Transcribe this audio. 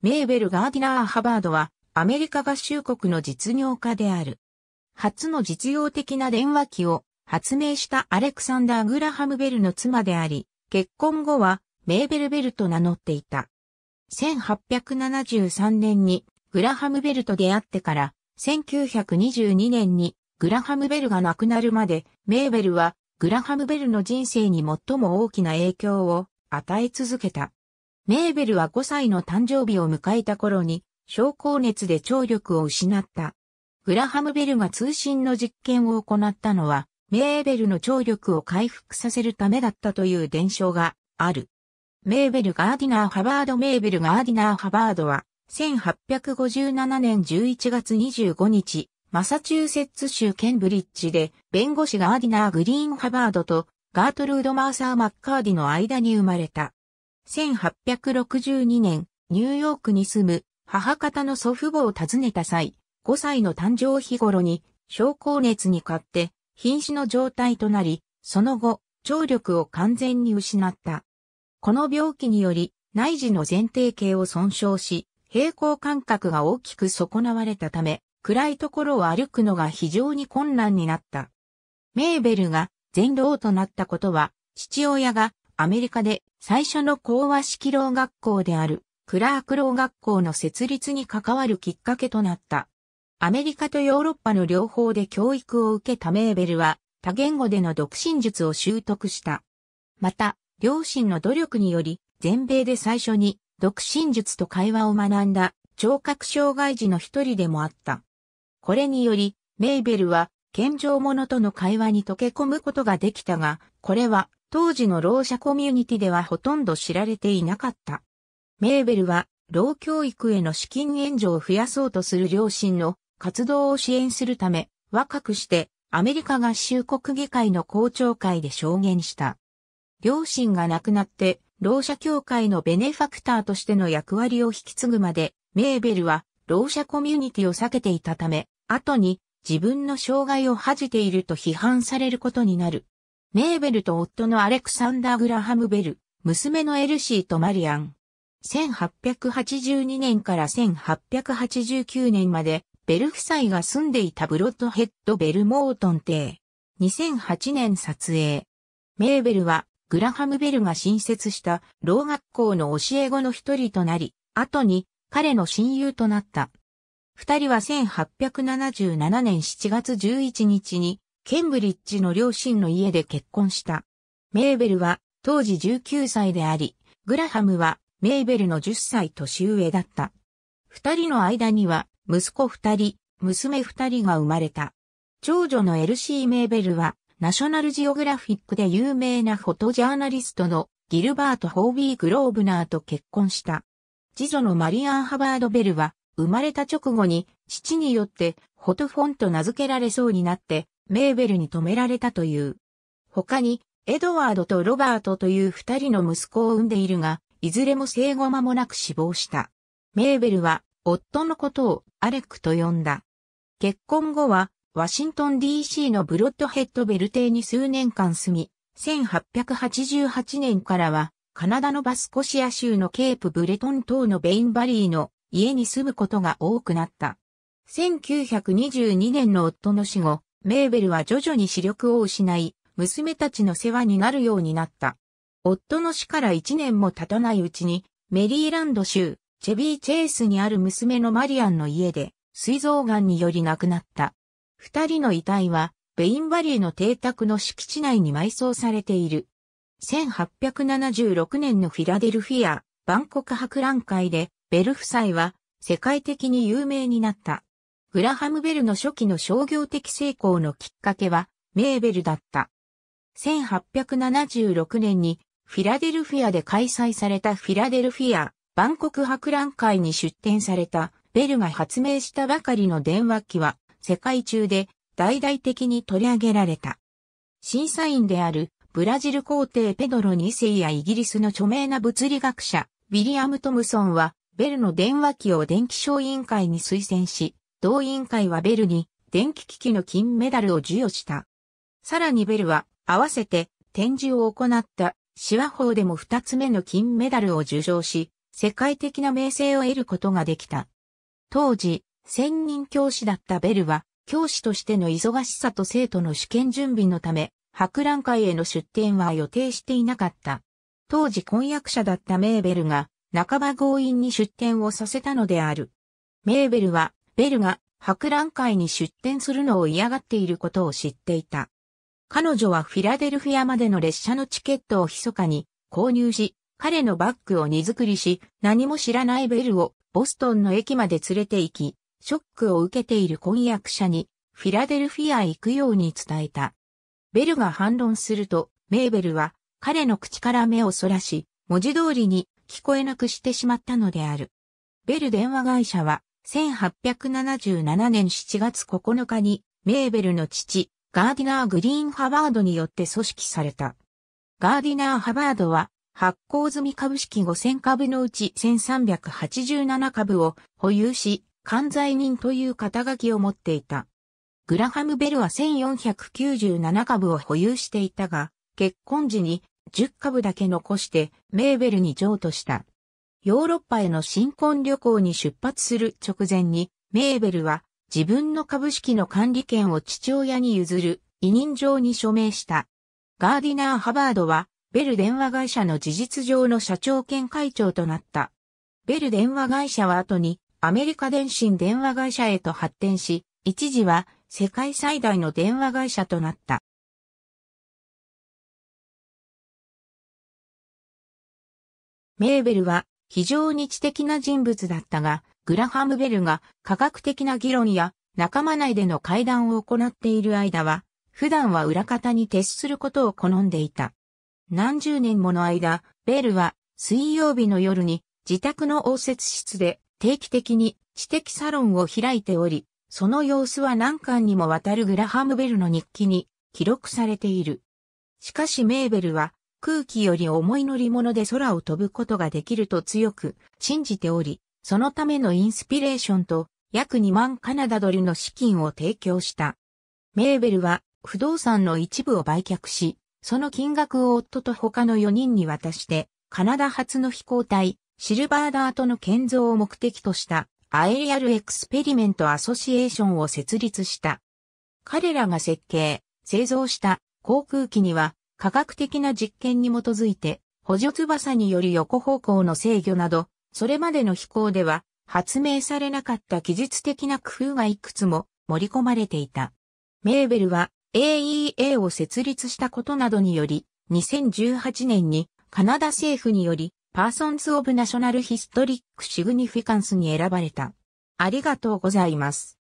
メーベル・ガーディナー・ハバードは、アメリカ合衆国の実業家である。初の実用的な電話機を発明したアレクサンダー・グラハム・ベルの妻であり、結婚後はメーベル・ベルと名乗っていた。1873年にグラハム・ベルと出会ってから、1922年にグラハム・ベルが亡くなるまで、メーベルはグラハム・ベルの人生に最も大きな影響を与え続けた。メーベルは5歳の誕生日を迎えた頃に、昇降熱で聴力を失った。グラハムベルが通信の実験を行ったのは、メーベルの聴力を回復させるためだったという伝承がある。メーベル・ガーディナー・ハバード・メーベル・ガーディナー・ハバードは、1857年11月25日、マサチューセッツ州ケンブリッジで、弁護士ガーディナー・グリーン・ハバードと、ガートルード・マーサー・マッカーディの間に生まれた。1862年、ニューヨークに住む母方の祖父母を訪ねた際、5歳の誕生日頃に症候熱に勝って瀕死の状態となり、その後、聴力を完全に失った。この病気により内耳の前提形を損傷し、平行感覚が大きく損なわれたため、暗いところを歩くのが非常に困難になった。メーベルが全老となったことは、父親がアメリカで最初の講和式老学校であるクラーク老学校の設立に関わるきっかけとなった。アメリカとヨーロッパの両方で教育を受けたメーベルは多言語での独身術を習得した。また、両親の努力により全米で最初に独身術と会話を学んだ聴覚障害児の一人でもあった。これにより、メーベルは、健常者との会話に溶け込むことができたが、これは当時の労者コミュニティではほとんど知られていなかった。メーベルは、労教育への資金援助を増やそうとする両親の活動を支援するため、若くしてアメリカ合衆国議会の公聴会で証言した。両親が亡くなって、労者協会のベネファクターとしての役割を引き継ぐまで、メーベルは、労者コミュニティを避けていたため、後に自分の障害を恥じていると批判されることになる。メーベルと夫のアレクサンダー・グラハム・ベル、娘のエルシーとマリアン。1882年から1889年まで、ベル夫妻が住んでいたブロッドヘッド・ベルモートン邸。2008年撮影。メーベルは、グラハム・ベルが新設した老学校の教え子の一人となり、後に彼の親友となった。二人は1877年7月11日にケンブリッジの両親の家で結婚した。メーベルは当時19歳であり、グラハムはメーベルの10歳年上だった。二人の間には息子二人、娘二人が生まれた。長女のエルシー・メーベルはナショナルジオグラフィックで有名なフォトジャーナリストのギルバート・ホービー・グローブナーと結婚した。次女のマリアン・ハバード・ベルは生まれた直後に父によってフォトフォンと名付けられそうになってメーベルに止められたという。他に、エドワードとロバートという二人の息子を産んでいるが、いずれも生後間もなく死亡した。メーベルは、夫のことをアレックと呼んだ。結婚後は、ワシントン DC のブロッドヘッドベル邸に数年間住み、1888年からは、カナダのバスコシア州のケープブレトン島のベインバリーの家に住むことが多くなった。1922年の夫の死後、メーベルは徐々に視力を失い、娘たちの世話になるようになった。夫の死から一年も経たないうちに、メリーランド州、チェビーチェイスにある娘のマリアンの家で、膵臓癌により亡くなった。二人の遺体は、ベインバリーの邸宅の敷地内に埋葬されている。1876年のフィラデルフィア、万国博覧会で、ベル夫妻は、世界的に有名になった。グラハム・ベルの初期の商業的成功のきっかけは、メーベルだった。1876年に、フィラデルフィアで開催されたフィラデルフィア、万国博覧会に出展された、ベルが発明したばかりの電話機は、世界中で大々的に取り上げられた。審査員である、ブラジル皇帝ペドロ2世やイギリスの著名な物理学者、ウィリアム・トムソンは、ベルの電話機を電気小委員会に推薦し、同委員会はベルに電気機器の金メダルを授与した。さらにベルは合わせて展示を行った手話法でも二つ目の金メダルを受賞し、世界的な名声を得ることができた。当時、専任教師だったベルは、教師としての忙しさと生徒の試験準備のため、博覧会への出展は予定していなかった。当時婚約者だったメーベルが、半ば強引に出展をさせたのである。メーベルは、ベルが博覧会に出展するのを嫌がっていることを知っていた。彼女はフィラデルフィアまでの列車のチケットを密かに購入し、彼のバッグを荷造りし、何も知らないベルをボストンの駅まで連れて行き、ショックを受けている婚約者にフィラデルフィア行くように伝えた。ベルが反論すると、メーベルは彼の口から目をそらし、文字通りに聞こえなくしてしまったのである。ベル電話会社は1877年7月9日に、メーベルの父、ガーディナー・グリーン・ハバードによって組織された。ガーディナー・ハバードは、発行済み株式5000株のうち1387株を保有し、関在人という肩書きを持っていた。グラハム・ベルは1497株を保有していたが、結婚時に10株だけ残してメーベルに譲渡した。ヨーロッパへの新婚旅行に出発する直前に、メーベルは自分の株式の管理権を父親に譲る委任状に署名した。ガーディナー・ハバードは、ベル電話会社の事実上の社長兼会長となった。ベル電話会社は後にアメリカ電信電話会社へと発展し、一時は世界最大の電話会社となった。メーベルは非常に知的な人物だったが、グラハム・ベルが科学的な議論や仲間内での会談を行っている間は、普段は裏方に徹することを好んでいた。何十年もの間、ベルは水曜日の夜に自宅の応接室で定期的に知的サロンを開いており、その様子は何巻にもわたるグラハム・ベルの日記に記録されている。しかしメーベルは空気より重い乗り物で空を飛ぶことができると強く信じており、そのためのインスピレーションと約2万カナダドルの資金を提供した。メーベルは不動産の一部を売却し、その金額を夫と他の4人に渡して、カナダ初の飛行隊、シルバーダートの建造を目的としたアエリアルエクスペリメントアソシエーションを設立した。彼らが設計、製造した航空機には科学的な実験に基づいて、補助翼による横方向の制御など、それまでの飛行では発明されなかった技術的な工夫がいくつも盛り込まれていた。メーベルは AEA を設立したことなどにより、2018年にカナダ政府によりパーソンズ・オブ・ナショナル・ヒストリック・シグニフィカンスに選ばれた。ありがとうございます。